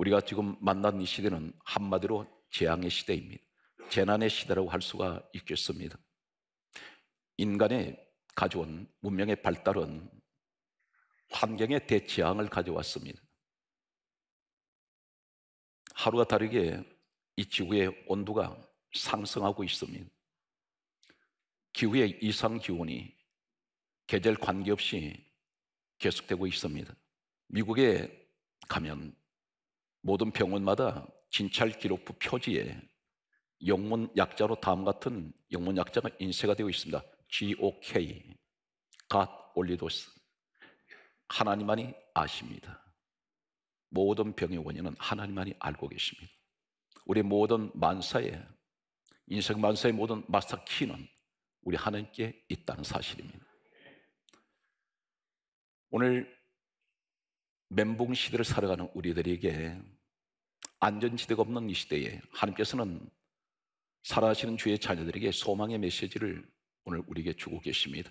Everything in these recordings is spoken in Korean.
우리가 지금 만난 이 시대는 한마디로 재앙의 시대입니다. 재난의 시대라고 할 수가 있겠습니다. 인간의 가져온 문명의 발달은 환경의 대재앙을 가져왔습니다. 하루가 다르게 이 지구의 온도가 상승하고 있습니다. 기후의 이상 기온이 계절 관계없이 계속되고 있습니다. 미국에 가면 모든 병원마다 진찰 기록부 표지에 영문 약자로 다음 같은 영문 약자가 인쇄가 되고 있습니다. GOK, God Only Knows. 하나님만이 아십니다. 모든 병의 원인은 하나님만이 알고 계십니다. 우리 모든 만사의 인생 만사의 모든 마스터 키는 우리 하나님께 있다는 사실입니다. 오늘 멘붕 시대를 살아가는 우리들에게 안전지대가 없는 이 시대에 하나님께서는 살아가시는 주의 자녀들에게 소망의 메시지를 오늘 우리에게 주고 계십니다.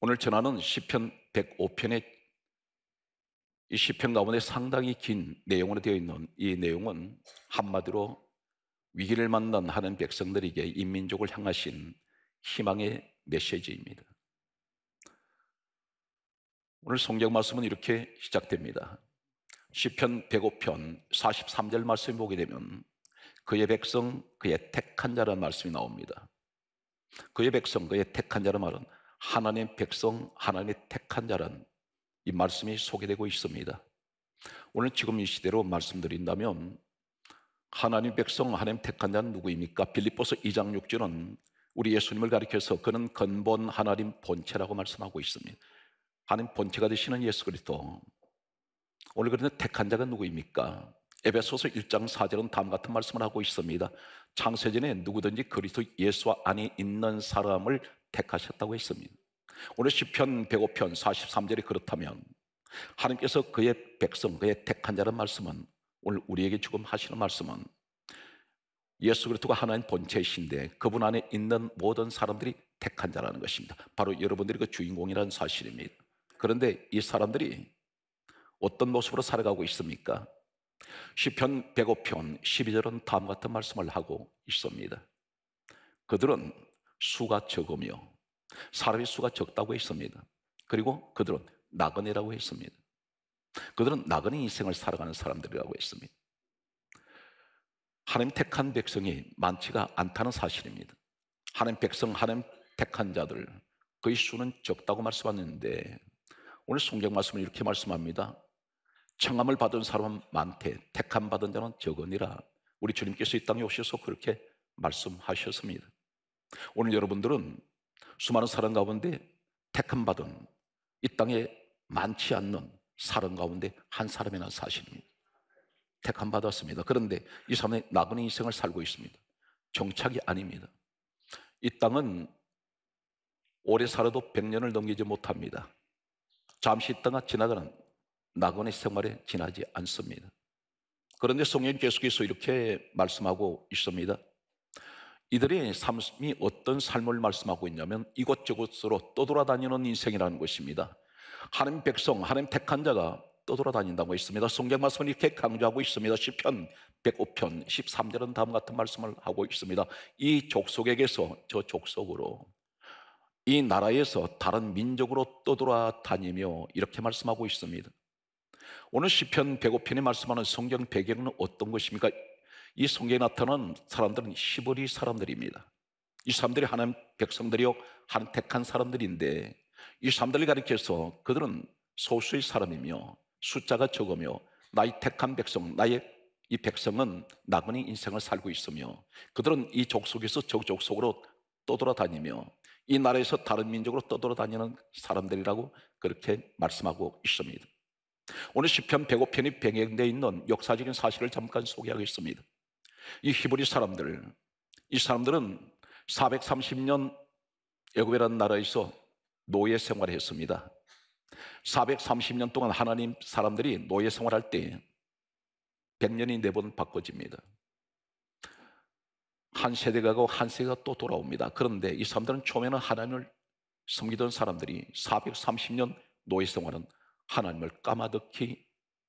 오늘 전하는 시편 105편의 이 시편 가운데 상당히 긴 내용으로 되어 있는 이 내용은 한마디로 위기를 만난 하는 백성들에게 인민족을 향하신 희망의 메시지입니다. 오늘 성경 말씀은 이렇게 시작됩니다. 시편 105편 43절 말씀 보게 되면 그의 백성, 그의 택한 자라는 말씀이 나옵니다. 그의 백성, 그의 택한 자라는 말은 하나님 백성, 하나님의 택한 자라는 이 말씀이 소개되고 있습니다. 오늘 지금 이 시대로 말씀드린다면 하나님 백성, 하나님 택한 자는 누구입니까? 빌립보서 2장 6절은 우리 예수님을 가리켜서 그는 근본 하나님 본체라고 말씀하고 있습니다. 하나님 본체가 되시는 예수 그리스도. 오늘 그런데 택한 자가 누구입니까? 에베소서 1장 4절은 다음 같은 말씀을 하고 있습니다. 창세전에 누구든지 그리스도 예수 안에 있는 사람을 택하셨다고 했습니다. 오늘 시편 105편 43절이 그렇다면 하나님께서 그의 백성, 그의 택한 자라는 말씀은 오늘 우리에게 지금 하시는 말씀은 예수 그리스도가 하나님 본체이신데 그분 안에 있는 모든 사람들이 택한 자라는 것입니다. 바로 여러분들이 그 주인공이라는 사실입니다. 그런데 이 사람들이 어떤 모습으로 살아가고 있습니까? 시편 105편 12절은 다음 같은 말씀을 하고 있습니다. 그들은 수가 적으며 사람의 수가 적다고 했습니다. 그리고 그들은 나그네라고 했습니다. 그들은 나그네 인생을 살아가는 사람들이라고 했습니다. 하나님 택한 백성이 많지가 않다는 사실입니다. 하나님 백성, 하나님 택한 자들, 그의 수는 적다고 말씀하는데 오늘 성경 말씀은 이렇게 말씀합니다. 청함을 받은 사람 많되 택함 받은 자는 적으니라. 우리 주님께서 이 땅에 오셔서 그렇게 말씀하셨습니다. 오늘 여러분들은 수많은 사람 가운데 택함 받은 이 땅에 많지 않는 사람 가운데 한 사람이라는 사실입니다. 택함 받았습니다. 그런데 이 사람의 나그네 인생을 살고 있습니다. 정착이 아닙니다. 이 땅은 오래 살아도 1년을 넘기지 못합니다. 잠시 있다가 지나가는 낙원의 생활에 지나지 않습니다. 그런데 성령 예수께서 이렇게 말씀하고 있습니다. 이들이 삶이 어떤 삶을 말씀하고 있냐면 이곳저곳으로 떠돌아다니는 인생이라는 것입니다. 하나님 백성, 하나님 택한 자가 떠돌아다닌다고 했습니다. 성경 말씀은 이렇게 강조하고 있습니다. 10편, 105편, 13절은 다음 같은 말씀을 하고 있습니다. 이 족속에게서 저 족속으로 이 나라에서 다른 민족으로 떠돌아다니며 이렇게 말씀하고 있습니다. 오늘 시편 105편이 말씀하는 성경 배경은 어떤 것입니까? 이 성경에 나타난 사람들은 히브리 사람들입니다. 이 사람들이 하나님 백성들이요 하 택한 사람들인데 이 사람들을 가리켜서 그들은 소수의 사람이며 숫자가 적으며 나의 택한 백성, 나의 이 백성은 낙원의 인생을 살고 있으며 그들은 이 족속에서 저 족속으로 떠돌아다니며 이 나라에서 다른 민족으로 떠돌아다니는 사람들이라고 그렇게 말씀하고 있습니다. 오늘 시편 105편이 병행되어 있는 역사적인 사실을 잠깐 소개하겠습니다. 이 히브리 사람들, 이 사람들은 430년 애굽이라는 나라에서 노예 생활을 했습니다. 430년 동안 하나님 사람들이 노예 생활할 때 100년이 네번 바꿔집니다. 한 세대가 가고 한 세대가 또 돌아옵니다. 그런데 이 사람들은 처음에는 하나님을 섬기던 사람들이 430년 노예 생활은 하나님을 까마득히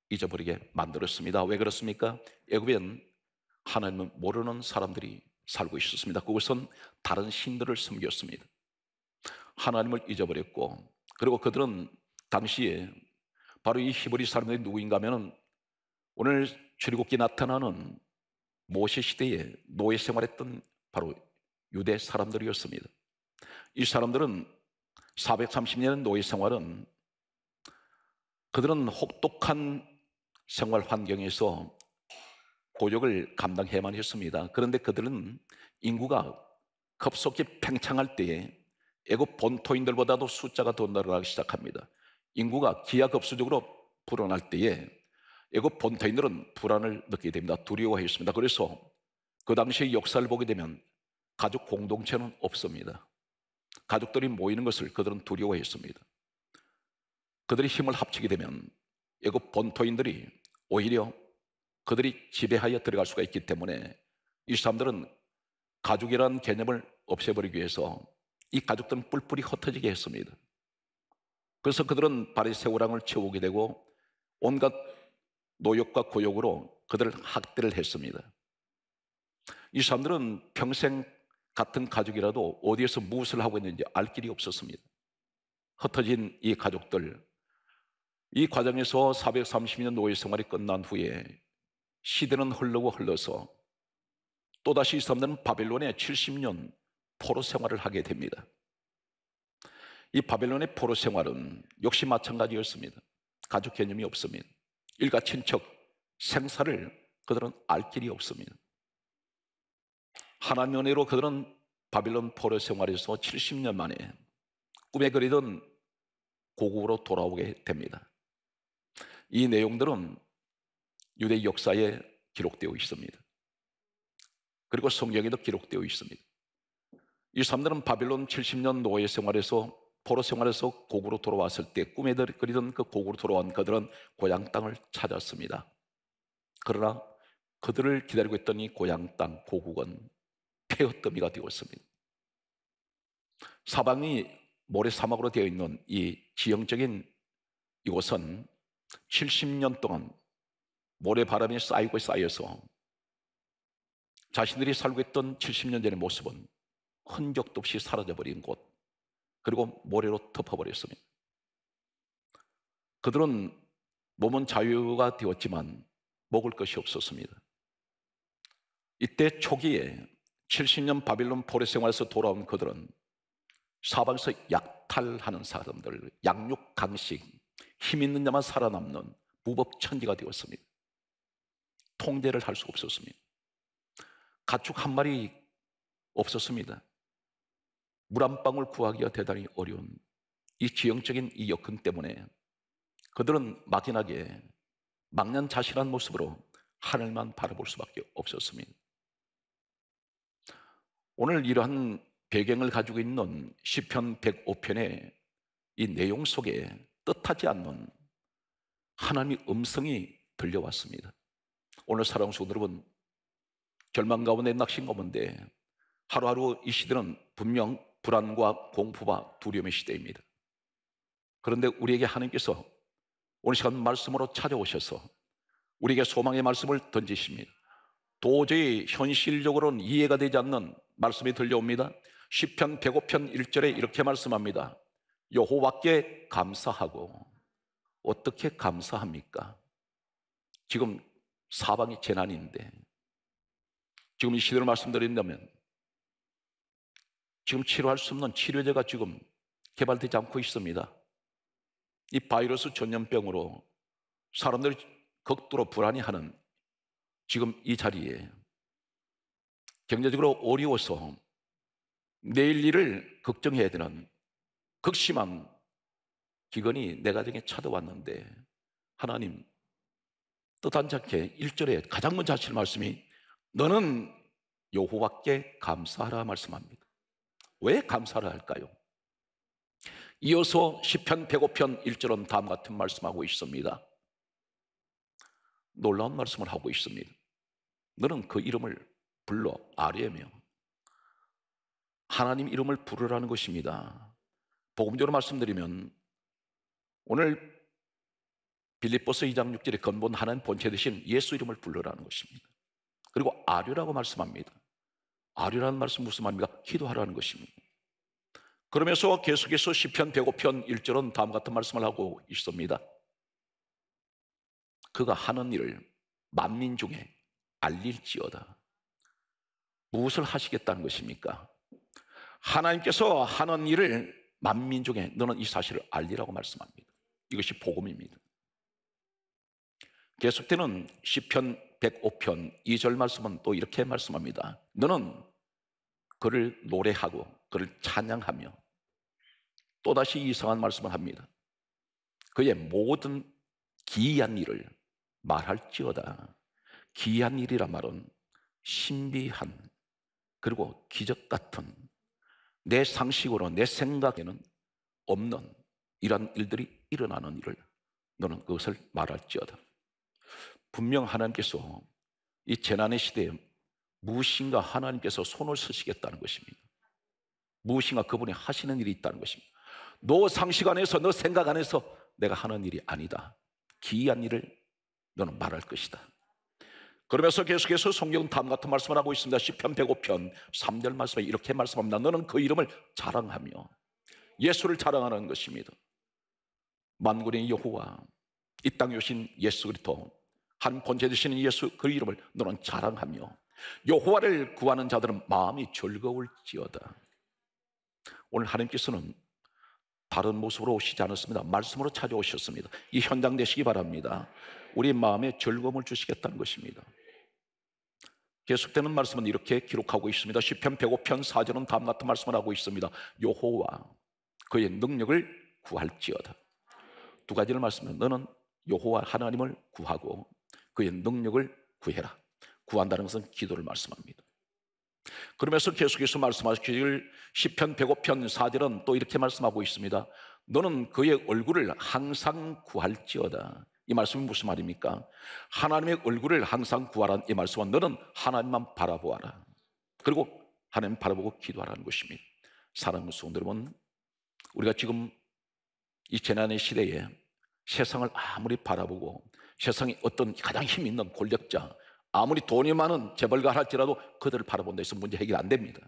잊어버리게 만들었습니다. 왜 그렇습니까? 애굽엔 하나님을 모르는 사람들이 살고 있었습니다. 그것은 다른 신들을 섬겼습니다. 하나님을 잊어버렸고 그리고 그들은 당시에 바로 이 히브리 사람들이 누구인가 하면은 오늘 출애굽기 나타나는 모세 시대에 노예 생활했던 바로 유대 사람들이었습니다. 이 사람들은 430년 의 노예 생활은 그들은 혹독한 생활 환경에서 고역을 감당해야만 했습니다. 그런데 그들은 인구가 급속히 팽창할 때에 애굽 본토인들보다도 숫자가 더 늘어나기 시작합니다. 인구가 기하급수적으로 불어날 때에 애굽 본토인들은 불안을 느끼게 됩니다. 두려워했습니다. 그래서 그 당시의 역사를 보게 되면 가족 공동체는 없습니다. 가족들이 모이는 것을 그들은 두려워했습니다. 그들의 힘을 합치게 되면 애굽 본토인들이 오히려 그들이 지배하여 들어갈 수가 있기 때문에 이 사람들은 가족이라는 개념을 없애버리기 위해서 이 가족들은 뿔뿔이 흩어지게 했습니다. 그래서 그들은 바리새우랑을 채우게 되고 온갖 노역과 고역으로 그들을 학대를 했습니다. 이 사람들은 평생 같은 가족이라도 어디에서 무엇을 하고 있는지 알 길이 없었습니다. 흩어진 이 가족들. 이 과정에서 430년 노예 생활이 끝난 후에 시대는 흘러고 흘러서 또다시 이 사람들은 바벨론에 70년 포로 생활을 하게 됩니다. 이 바벨론의 포로 생활은 역시 마찬가지였습니다. 가족 개념이 없습니다. 일가 친척 생사를 그들은 알 길이 없습니다. 하나님 은혜로 그들은 바빌론 포로 생활에서 70년 만에 꿈에 그리던 고국으로 돌아오게 됩니다. 이 내용들은 유대 역사에 기록되어 있습니다. 그리고 성경에도 기록되어 있습니다. 이 사람들은 바빌론 70년 노예 생활에서 포로 생활에서 고구로 돌아왔을 때 꿈에 그리던 그 고구로 돌아온 그들은 고향 땅을 찾았습니다. 그러나 그들을 기다리고 있던 이 고향 땅 고국은 폐허더미가 되었습니다. 사방이 모래 사막으로 되어 있는 이 지형적인 이곳은 70년 동안 모래 바람이 쌓이고 쌓여서 자신들이 살고 있던 70년 전의 모습은 흔적도 없이 사라져버린 곳. 그리고 모래로 덮어버렸습니다. 그들은 몸은 자유가 되었지만 먹을 것이 없었습니다. 이때 초기에 70년 바빌론 포레 생활에서 돌아온 그들은 사방에서 약탈하는 사람들, 양육 강식, 힘 있는 자만 살아남는 무법 천지가 되었습니다. 통제를 할 수 없었습니다. 가축 한 마리 없었습니다. 물한 방울 구하기가 대단히 어려운 이 지형적인 이 역경 때문에 그들은 막연하게 망년 자신한 모습으로 하늘만 바라볼 수밖에 없었습니다. 오늘 이러한 배경을 가지고 있는 시편 105편의 이 내용 속에 뜻하지 않는 하나님의 음성이 들려왔습니다. 오늘 사랑스러운 여러분, 절망 가운데 낙심 가운데 하루하루 이 시대는 분명 불안과 공포와 두려움의 시대입니다. 그런데 우리에게 하나님께서 오늘 시간 말씀으로 찾아오셔서 우리에게 소망의 말씀을 던지십니다. 도저히 현실적으로는 이해가 되지 않는 말씀이 들려옵니다. 10편 105편 1절에 이렇게 말씀합니다. 여호와께 감사하고 어떻게 감사합니까? 지금 사방이 재난인데 지금 이 시대를 말씀드린다면 지금 치료할 수 없는 치료제가 지금 개발되지 않고 있습니다. 이 바이러스 전염병으로 사람들이 극도로 불안해하는 지금 이 자리에 경제적으로 어려워서 내일 일을 걱정해야 되는 극심한 기근이 내 가정에 찾아왔는데 하나님 뜻한 자께 1절에 가장 먼저 하시 말씀이 너는 여호와께 감사하라 말씀합니다. 왜 감사를 할까요? 이어서 10편 105편 1절은 다음 같은 말씀하고 있습니다. 놀라운 말씀을 하고 있습니다. 너는 그 이름을 불러 아뢰며 하나님 이름을 부르라는 것입니다. 복음적으로 말씀드리면 오늘 빌립보서 2장 6절에 근본 하나님 본체 대신 예수 이름을 불러라는 것입니다. 그리고 아뢰라고 말씀합니다. 아뢰라는 말씀 무슨 말입니까? 기도하라는 것입니다. 그러면서 계속해서 시편 105편 1절은 다음 같은 말씀을 하고 있습니다. 그가 하는 일을 만민 중에 알릴지어다. 무엇을 하시겠다는 것입니까? 하나님께서 하는 일을 만민 중에 너는 이 사실을 알리라고 말씀합니다. 이것이 복음입니다. 계속되는 시편 105편 2절 말씀은 또 이렇게 말씀합니다. 너는 그를 노래하고 그를 찬양하며 또다시 이상한 말씀을 합니다. 그의 모든 기이한 일을 말할지어다. 기이한 일이란 말은 신비한 그리고 기적 같은 내 상식으로 내 생각에는 없는 이러 일들이 일어나는 일을 너는 그것을 말할지어다. 분명 하나님께서 이 재난의 시대에 무엇인가 하나님께서 손을 쓰시겠다는 것입니다. 무엇인가 그분이 하시는 일이 있다는 것입니다. 너 상식 안에서, 너 생각 안에서 내가 하는 일이 아니다. 기이한 일을 너는 말할 것이다. 그러면서 계속해서 성경 은 다음 같은 말씀을 하고 있습니다. 10편, 105편, 3절 말씀에 이렇게 말씀합니다. 너는 그 이름을 자랑하며 예수를 자랑하는 것입니다. 만군의 여호와, 이 땅에 오신 예수 그리스도, 한 본체 되시는 예수 그 이름을 너는 자랑하며 여호와를 구하는 자들은 마음이 즐거울지어다. 오늘 하나님께서는 다른 모습으로 오시지 않았습니다. 말씀으로 찾아오셨습니다. 이 현장 되시기 바랍니다. 우리 마음에 즐거움을 주시겠다는 것입니다. 계속되는 말씀은 이렇게 기록하고 있습니다. 시편 105편 4절은 다음 같은 말씀을 하고 있습니다. 여호와 그의 능력을 구할지어다. 두 가지를 말씀해. 너는 여호와 하나님을 구하고 그의 능력을 구해라. 구한다는 것은 기도를 말씀합니다. 그러면서 계속해서 말씀하시길 시편 105편 4절은 또 이렇게 말씀하고 있습니다. 너는 그의 얼굴을 항상 구할지어다. 이 말씀이 무슨 말입니까? 하나님의 얼굴을 항상 구하라는 이 말씀은 너는 하나님만 바라보아라. 그리고 하나님 바라보고 기도하라는 것입니다. 사랑하는 성도 여러분, 우리가 지금 이 재난의 시대에 세상을 아무리 바라보고 세상이 어떤 가장 힘 있는 권력자, 아무리 돈이 많은 재벌가를 할지라도 그들을 바라본다 해서 문제 해결 안 됩니다.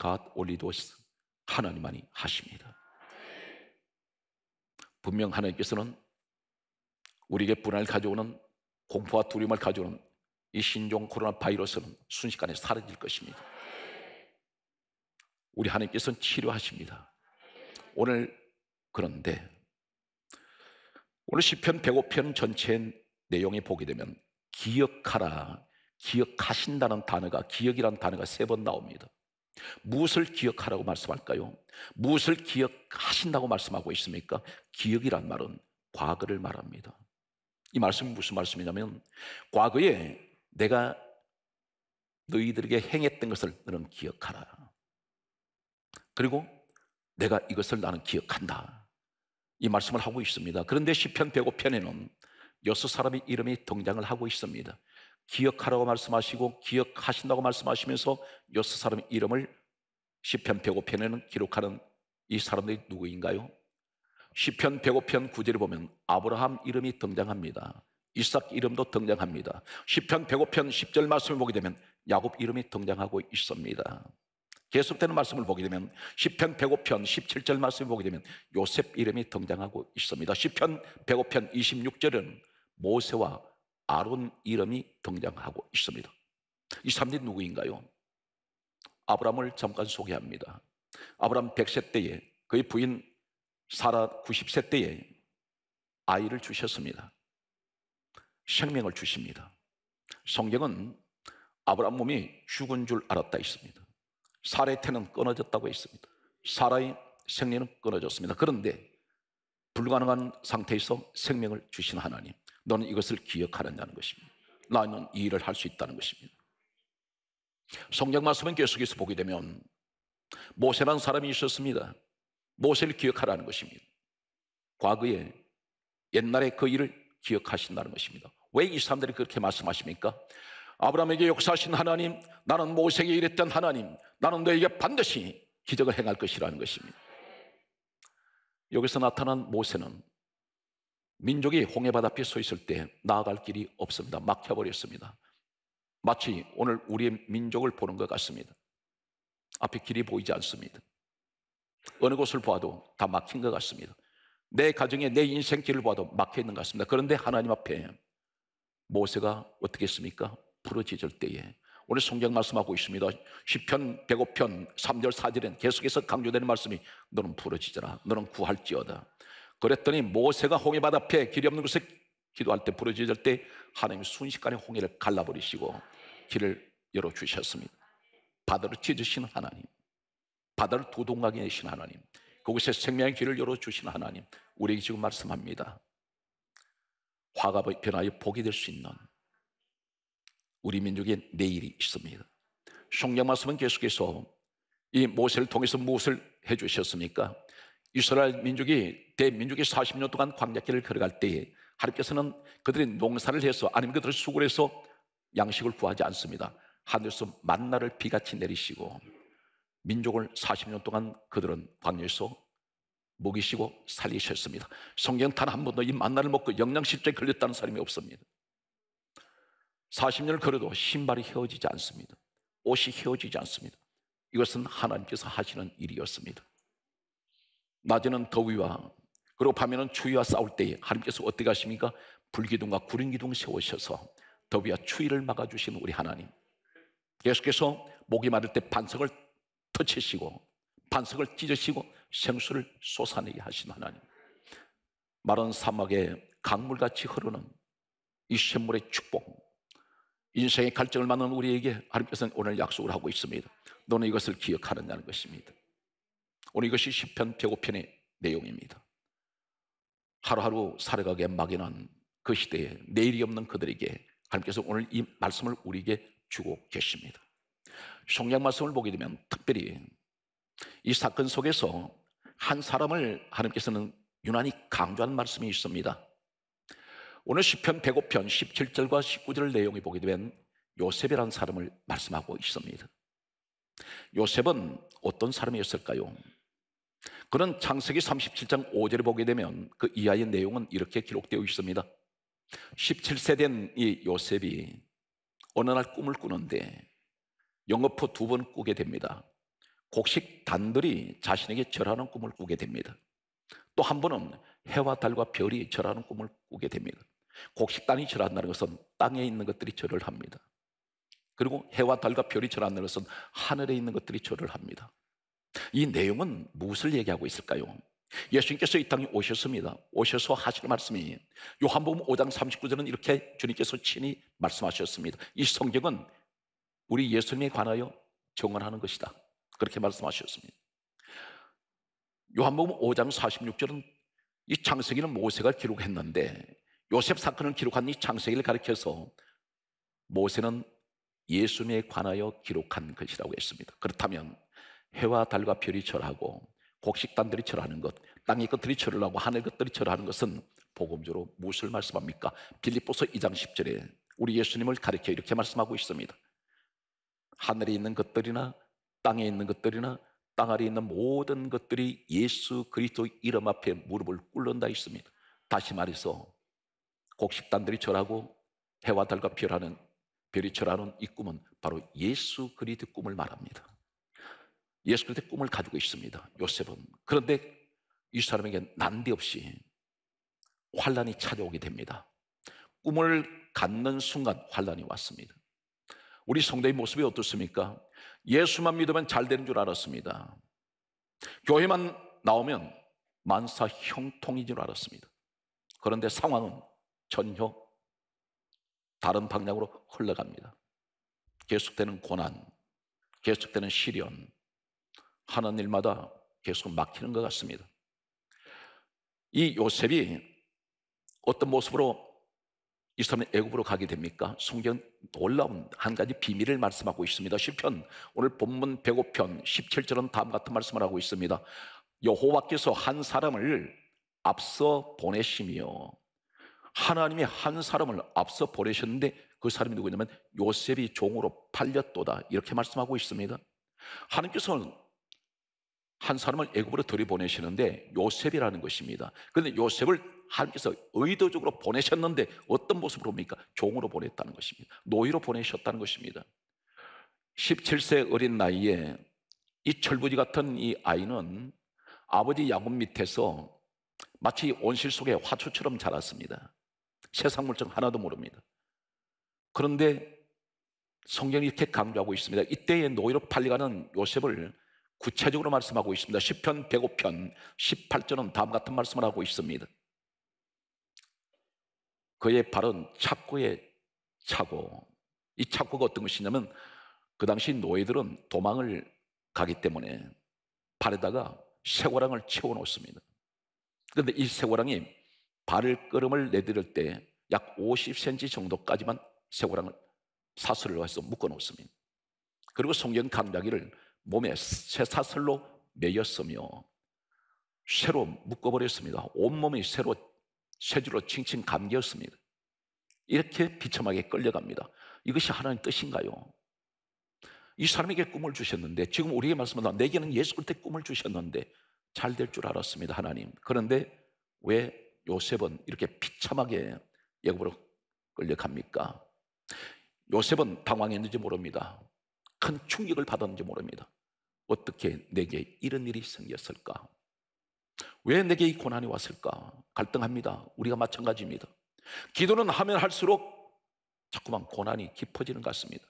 God only does. 하나님만이 하십니다. 분명 하나님께서는 우리에게 분할을 가져오는 공포와 두려움을 가져오는 이 신종 코로나 바이러스는 순식간에 사라질 것입니다. 우리 하나님께서는 치료하십니다. 오늘 그런데 오늘 시편 105편 전체 내용이 보게 되면 기억하라. 기억하신다는 단어가 기억이라는 단어가 세 번 나옵니다. 무엇을 기억하라고 말씀할까요? 무엇을 기억하신다고 말씀하고 있습니까? 기억이란 말은 과거를 말합니다. 이 말씀이 무슨 말씀이냐면 과거에 내가 너희들에게 행했던 것을 너는 기억하라. 그리고 내가 이것을 나는 기억한다. 이 말씀을 하고 있습니다. 그런데 시편 105편에는 여섯 사람의 이름이 등장을 하고 있습니다. 기억하라고 말씀하시고 기억하신다고 말씀하시면서 여섯 사람의 이름을 시편 105편에는 기록하는 이 사람들이 누구인가요? 시편 105편 9절을 보면 아브라함 이름이 등장합니다. 이삭 이름도 등장합니다. 시편 105편 10절 말씀을 보게 되면 야곱 이름이 등장하고 있습니다. 계속되는 말씀을 보게 되면 1 0편 105편 17절 말씀을 보게 되면 요셉 이름이 등장하고 있습니다. 1 0편 105편 26절은 모세와 아론 이름이 등장하고 있습니다. 이 3인 누구인가요? 아브람을 잠깐 소개합니다. 아브람 100세 때에 그의 부인 사라 90세 때에 아이를 주셨습니다. 생명을 주십니다. 성경은 아브라함 몸이 죽은 줄 알았다 있습니다. 사례태는 끊어졌다고 했습니다. 사라의 생리는 끊어졌습니다. 그런데 불가능한 상태에서 생명을 주신 하나님, 너는 이것을 기억하느냐는 것입니다. 나는 이 일을 할 수 있다는 것입니다. 성경 말씀은 계속해서 보게 되면 모세라는 사람이 있었습니다. 모세를 기억하라는 것입니다. 과거에 옛날에 그 일을 기억하신다는 것입니다. 왜 이 사람들이 그렇게 말씀하십니까? 아브라함에게 역사하신 하나님, 나는 모세에게 이랬던 하나님, 나는 너에게 반드시 기적을 행할 것이라는 것입니다. 여기서 나타난 모세는 민족이 홍해바다 앞에 서 있을 때 나아갈 길이 없습니다. 막혀버렸습니다. 마치 오늘 우리의 민족을 보는 것 같습니다. 앞에 길이 보이지 않습니다. 어느 곳을 보아도 다 막힌 것 같습니다. 내 가정에 내 인생길을 봐도 막혀 있는 것 같습니다. 그런데 하나님 앞에 모세가 어떻게 했습니까? 부러지질 때에 오늘 성경 말씀하고 있습니다. 10편, 105편, 3절, 4절엔 계속해서 강조되는 말씀이 너는 부러지더라. 너는 구할지어다. 그랬더니 모세가 홍해바 다 앞에 길이 없는 곳에 기도할 때 부러지질 때 하나님이 순식간에 홍해를 갈라버리시고 길을 열어주셨습니다. 바다를 찢으시는 하나님. 바다를 도동하게 내신 하나님. 그곳에 생명의 길을 열어주신 하나님. 우리에게 지금 말씀합니다. 화가 변화의 복이 될 수 있는 우리 민족의 내일이 있습니다. 성경 말씀은 계속해서 이 모세를 통해서 무엇을 해 주셨습니까? 이스라엘 민족이 대민족이 40년 동안 광야길을 걸어갈 때에 하나님께서는 그들이 농사를 해서 아니면 그들을 수고를 해서 양식을 구하지 않습니다. 하늘에서 만나를 비같이 내리시고 민족을 40년 동안 그들은 광야에서 먹이시고 살리셨습니다. 성경 단한 번도 이 만나를 먹고 영양실조에 걸렸다는 사람이 없습니다. 40년을 걸어도 신발이 헤어지지 않습니다. 옷이 헤어지지 않습니다. 이것은 하나님께서 하시는 일이었습니다. 낮에는 더위와 그리고 밤에는 추위와 싸울 때에 하나님께서 어떻게 하십니까? 불기둥과 구름기둥 세우셔서 더위와 추위를 막아주신 우리 하나님. 예수께서 목이 마를 때 반석을 터치시고 반석을 찢으시고 생수를 쏟아내게 하신 하나님. 마른 사막에 강물같이 흐르는 이 샘물의 축복, 인생의 갈증을 맞는 우리에게 하나님께서는 오늘 약속을 하고 있습니다. 너는 이것을 기억하느냐는 것입니다. 오늘 이것이 시편 105편의 내용입니다. 하루하루 살아가게 막연한 그 시대에 내일이 없는 그들에게 하나님께서 오늘 이 말씀을 우리에게 주고 계십니다. 성경 말씀을 보게 되면 특별히 이 사건 속에서 한 사람을 하나님께서는 유난히 강조한 말씀이 있습니다. 오늘 시편 105편 17절과 19절 내용이 보게 되면 요셉이라는 사람을 말씀하고 있습니다. 요셉은 어떤 사람이었을까요? 그는 창세기 37장 5절을 보게 되면 그 이하의 내용은 이렇게 기록되어 있습니다. 17세 된 이 요셉이 어느 날 꿈을 꾸는데 영업후 두 번 꾸게 됩니다. 곡식 단들이 자신에게 절하는 꿈을 꾸게 됩니다. 또 한 번은 해와 달과 별이 절하는 꿈을 꾸게 됩니다. 곡식단이 절한다는 것은 땅에 있는 것들이 절을 합니다. 그리고 해와 달과 별이 절한다는 것은 하늘에 있는 것들이 절을 합니다. 이 내용은 무엇을 얘기하고 있을까요? 예수님께서 이 땅에 오셨습니다. 오셔서 하실 말씀이 요한복음 5장 39절은 이렇게 주님께서 친히 말씀하셨습니다. 이 성경은 우리 예수님에 관하여 정언하는 것이다. 그렇게 말씀하셨습니다. 요한복음 5장 46절은 이 창세기는 모세가 기록했는데 요셉 사건을 기록한 이 창세기를 가리켜서 모세는 예수님에 관하여 기록한 것이라고 했습니다. 그렇다면 해와 달과 별이 절하고 곡식단들이 절하는 것, 땅의 것들이 절을 하고 하늘 것들이 절하는 것은 복음주로 무엇을 말씀합니까? 빌립보서 2장 10절에 우리 예수님을 가리켜 이렇게 말씀하고 있습니다. 하늘에 있는 것들이나 땅에 있는 것들이나 땅 아래 있는 모든 것들이 예수 그리스도 이름 앞에 무릎을 꿇는다 있습니다. 다시 말해서 곡식단들이 절하고 해와 달과 별하는 별이 절하는 이 꿈은 바로 예수 그리스도 꿈을 말합니다. 예수 그리스도 꿈을 가지고 있습니다. 요셉은 그런데 이 사람에게 난데없이 환란이 찾아오게 됩니다. 꿈을 갖는 순간 환란이 왔습니다. 우리 성대의 모습이 어떻습니까? 예수만 믿으면 잘 되는 줄 알았습니다. 교회만 나오면 만사 형통인 줄 알았습니다. 그런데 상황은 전혀 다른 방향으로 흘러갑니다. 계속되는 고난, 계속되는 시련, 하는 일마다 계속 막히는 것 같습니다. 이 요셉이 어떤 모습으로 이스라엘 애굽으로 가게 됩니까? 성경 놀라운 한 가지 비밀을 말씀하고 있습니다. 시편 오늘 본문 105편 17절은 다음 같은 말씀을 하고 있습니다. 여호와께서 한 사람을 앞서 보내시며 하나님이 한 사람을 앞서 보내셨는데 그 사람이 누구냐면 요셉이 종으로 팔렸도다 이렇게 말씀하고 있습니다. 하나님께서는 한 사람을 애굽으로 들이보내시는데 요셉이라는 것입니다. 그런데 요셉을 하나님께서 의도적으로 보내셨는데 어떤 모습으로 옵니까? 종으로 보냈다는 것입니다. 노예로 보내셨다는 것입니다. 17세 어린 나이에 이 철부지 같은 이 아이는 아버지 양은 밑에서 마치 온실 속의 화초처럼 자랐습니다. 세상 물정 하나도 모릅니다. 그런데 성경이 이렇게 강조하고 있습니다. 이때의 노예로 팔려가는 요셉을 구체적으로 말씀하고 있습니다. 10편 105편 18절은 다음 같은 말씀을 하고 있습니다. 그의 발은 착고에 차고 이 착고가 어떤 것이냐면 그 당시 노예들은 도망을 가기 때문에 발에다가 쇠고랑을 채워 놓습니다. 그런데 이 쇠고랑이 발을 걸음을 내디딜 때약 50cm 정도까지만 쇠고랑을 사슬로 해서 묶어 놓습니다. 그리고 성경 강자기를 몸에 새 사슬로 매였으며 쇠로 묶어버렸습니다. 온몸이 쇠로 쇠주로 칭칭 감겼습니다. 이렇게 비참하게 끌려갑니다. 이것이 하나님 뜻인가요? 이 사람에게 꿈을 주셨는데 지금 우리의말씀은다 내게는 예수 그때 꿈을 주셨는데 잘 될 줄 알았습니다 하나님 그런데 왜 요셉은 이렇게 비참하게 예고로 끌려갑니까? 요셉은 당황했는지 모릅니다. 큰 충격을 받았는지 모릅니다. 어떻게 내게 이런 일이 생겼을까? 왜 내게 이 고난이 왔을까? 갈등합니다. 우리가 마찬가지입니다. 기도는 하면 할수록 자꾸만 고난이 깊어지는 것 같습니다.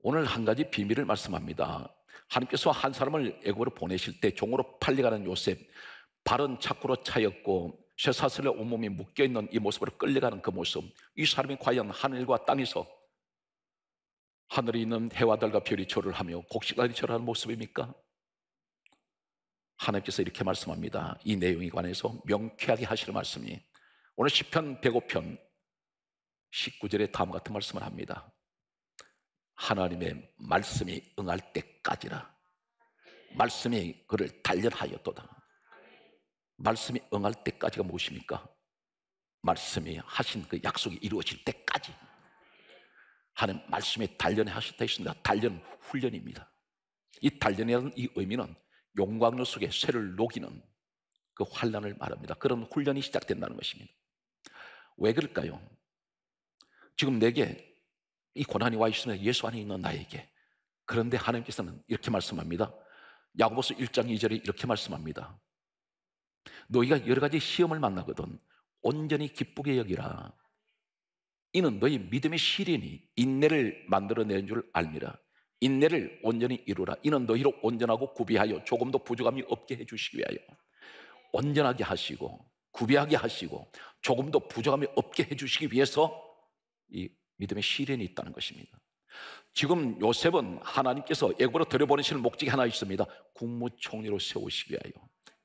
오늘 한 가지 비밀을 말씀합니다. 하나님께서 한 사람을 애굽으로 보내실 때 종으로 팔려가는 요셉, 발은 착구로 차였고 쇠사슬에 온몸이 묶여있는 이 모습으로 끌려가는 그 모습 이 사람이 과연 하늘과 땅에서 하늘에 있는 해와 달과 별이 절을 하며 곡식가리 절하는 모습입니까? 하나님께서 이렇게 말씀합니다. 이 내용에 관해서 명쾌하게 하실 말씀이 오늘 10편 105편 19절에 다음 같은 말씀을 합니다. 하나님의 말씀이 응할 때까지라 말씀이 그를 단련하였도다. 말씀이 응할 때까지가 무엇입니까? 말씀이 하신 그 약속이 이루어질 때까지 하는 말씀에 단련에 하셨다 했습니다. 단련 훈련입니다. 이 단련이라는 이 의미는 용광로 속에 쇠를 녹이는 그 환란을 말합니다. 그런 훈련이 시작된다는 것입니다. 왜 그럴까요? 지금 내게 이 고난이 와 있으면 예수 안에 있는 나에게 그런데 하나님께서는 이렇게 말씀합니다. 야고보서 1장 2절에 이렇게 말씀합니다. 너희가 여러 가지 시험을 만나거든 온전히 기쁘게 여기라. 이는 너희 믿음의 시련이 인내를 만들어내는 줄 압니다 인내를 온전히 이루라. 이는 너희로 온전하고 구비하여 조금도 부족함이 없게 해주시기 위하여 온전하게 하시고 구비하게 하시고 조금도 부족함이 없게 해주시기 위해서 이 믿음의 시련이 있다는 것입니다. 지금 요셉은 하나님께서 애고로 들여보내시는 목적이 하나 있습니다. 국무총리로 세우시기 위하여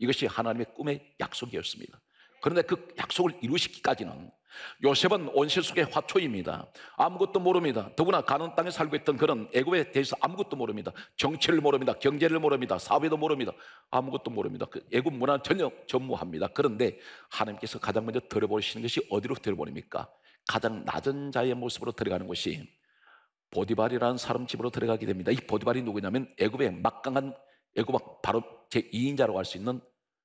이것이 하나님의 꿈의 약속이었습니다. 그런데 그 약속을 이루시기까지는 요셉은 온실 속의 화초입니다. 아무것도 모릅니다. 더구나 가는 땅에 살고 있던 그런 애굽에 대해서 아무것도 모릅니다. 정치를 모릅니다. 경제를 모릅니다. 사회도 모릅니다. 아무것도 모릅니다. 그 애굽 문화는 전혀 전무합니다. 그런데 하나님께서 가장 먼저 들어보시는 것이 어디로 들어보립니까 가장 낮은 자의 모습으로 들어가는 것이 보디발이라는 사람 집으로 들어가게 됩니다. 이 보디발이 누구냐면 애굽의 막강한 애굽 바로 제2인자라고 할수 있는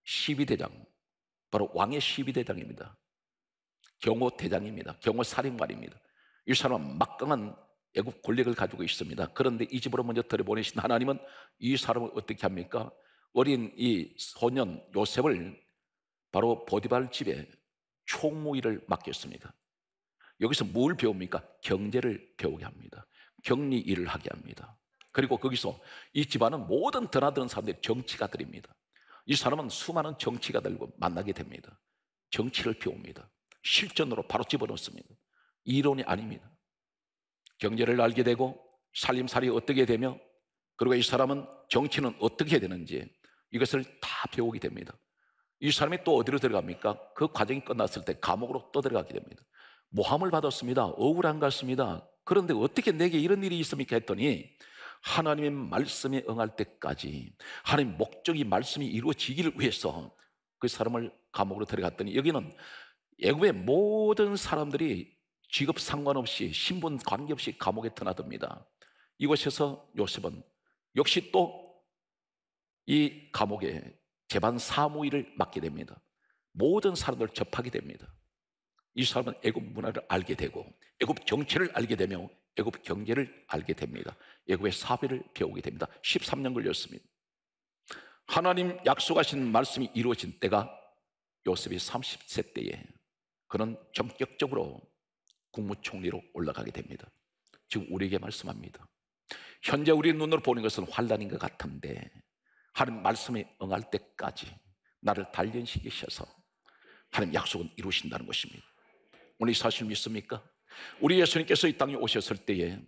12대장, 바로 왕의 12대장입니다. 경호 대장입니다. 경호 사령관입니다. 이 사람은 막강한 애국 권력을 가지고 있습니다. 그런데 이 집으로 먼저 들여보내신 하나님은 이 사람을 어떻게 합니까? 어린 이 소년 요셉을 바로 보디발 집에 총무일을 맡겼습니다. 여기서 뭘 배웁니까? 경제를 배우게 합니다. 격리 일을 하게 합니다. 그리고 거기서 이 집안은 모든 드나드는 사람들이 정치가들입니다. 이 사람은 수많은 정치가 들고 만나게 됩니다. 정치를 배웁니다. 실전으로 바로 집어넣습니다. 이론이 아닙니다. 경제를 알게 되고 살림살이 어떻게 되며 그리고 이 사람은 정치는 어떻게 되는지 이것을 다 배우게 됩니다. 이 사람이 또 어디로 들어갑니까? 그 과정이 끝났을 때 감옥으로 또 들어가게 됩니다. 모함을 받았습니다. 억울한 것 같습니다. 그런데 어떻게 내게 이런 일이 있습니까? 했더니 하나님의 말씀에 응할 때까지 하나님 목적이 말씀이 이루어지기를 위해서 그 사람을 감옥으로 데려갔더니 여기는 애굽의 모든 사람들이 직업 상관없이 신분 관계없이 감옥에 드나듭니다. 이곳에서 요셉은 역시 또 이 감옥에 재반 사무일을 맡게 됩니다. 모든 사람들 접하게 됩니다. 이 사람은 애굽 문화를 알게 되고 애굽 정체를 알게 되며 애굽 경제를 알게 됩니다. 애굽의 사회를 배우게 됩니다. 13년 걸렸습니다. 하나님 약속하신 말씀이 이루어진 때가 요셉이 30세 때에 그는 전격적으로 국무총리로 올라가게 됩니다. 지금 우리에게 말씀합니다. 현재 우리 눈으로 보는 것은 환란인 것 같은데 하나님 말씀에 응할 때까지 나를 단련시키셔서 하나님 약속은 이루신다는 것입니다. 오늘 사실 믿습니까? 우리 예수님께서 이 땅에 오셨을 때에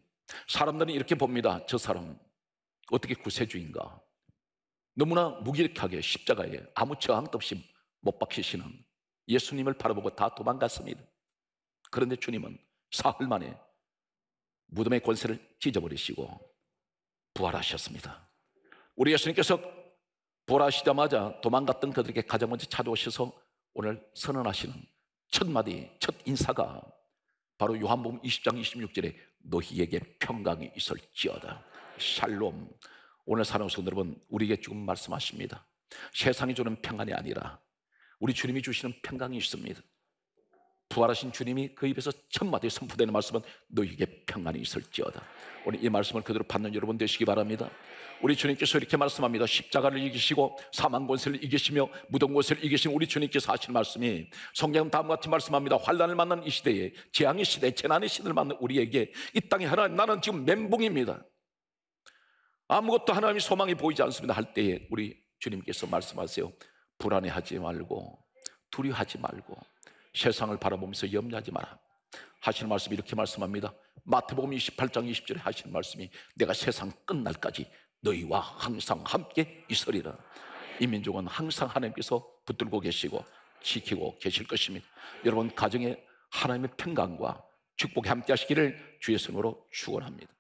사람들은 이렇게 봅니다. 저 사람 어떻게 구세주인가? 너무나 무기력하게 십자가에 아무 저항도 없이 못 박히시는 예수님을 바라보고 다 도망갔습니다. 그런데 주님은 사흘 만에 무덤의 권세를 찢어버리시고 부활하셨습니다. 우리 예수님께서 부활하시자마자 도망갔던 그들에게 가장 먼저 찾아오셔서 오늘 선언하시는 첫 마디, 첫 인사가 바로 요한복음 20장 26절에 너희에게 평강이 있을지어다. 샬롬. 오늘 사랑하는 성도 여러분, 우리에게 지금 말씀하십니다. 세상이 주는 평안이 아니라 우리 주님이 주시는 평강이 있습니다. 부활하신 주님이 그 입에서 첫마디에 선포되는 말씀은 너희에게 평안이 있을지어다. 오늘 이 말씀을 그대로 받는 여러분 되시기 바랍니다. 우리 주님께서 이렇게 말씀합니다. 십자가를 이기시고 사망 권세를 이기시며 무덤 권세를 이기신 우리 주님께서 하신 말씀이 성경은 다음과 같이 말씀합니다. 환란을 만난 이 시대에 재앙의 시대, 재난의 시대를 만난 우리에게 이 땅에 하나님 나는 지금 멘붕입니다. 아무것도 하나님의 소망이 보이지 않습니다. 할 때에 우리 주님께서 말씀하세요. 불안해하지 말고 두려워하지 말고 세상을 바라보면서 염려하지 마라. 하시는 말씀이 이렇게 말씀합니다. 마태복음 28장 20절에 하시는 말씀이 내가 세상 끝날까지 너희와 항상 함께 있으리라. 이 민족은 항상 하나님께서 붙들고 계시고 지키고 계실 것입니다. 여러분 가정에 하나님의 평강과 축복이 함께 하시기를 주의 손으로 축원합니다.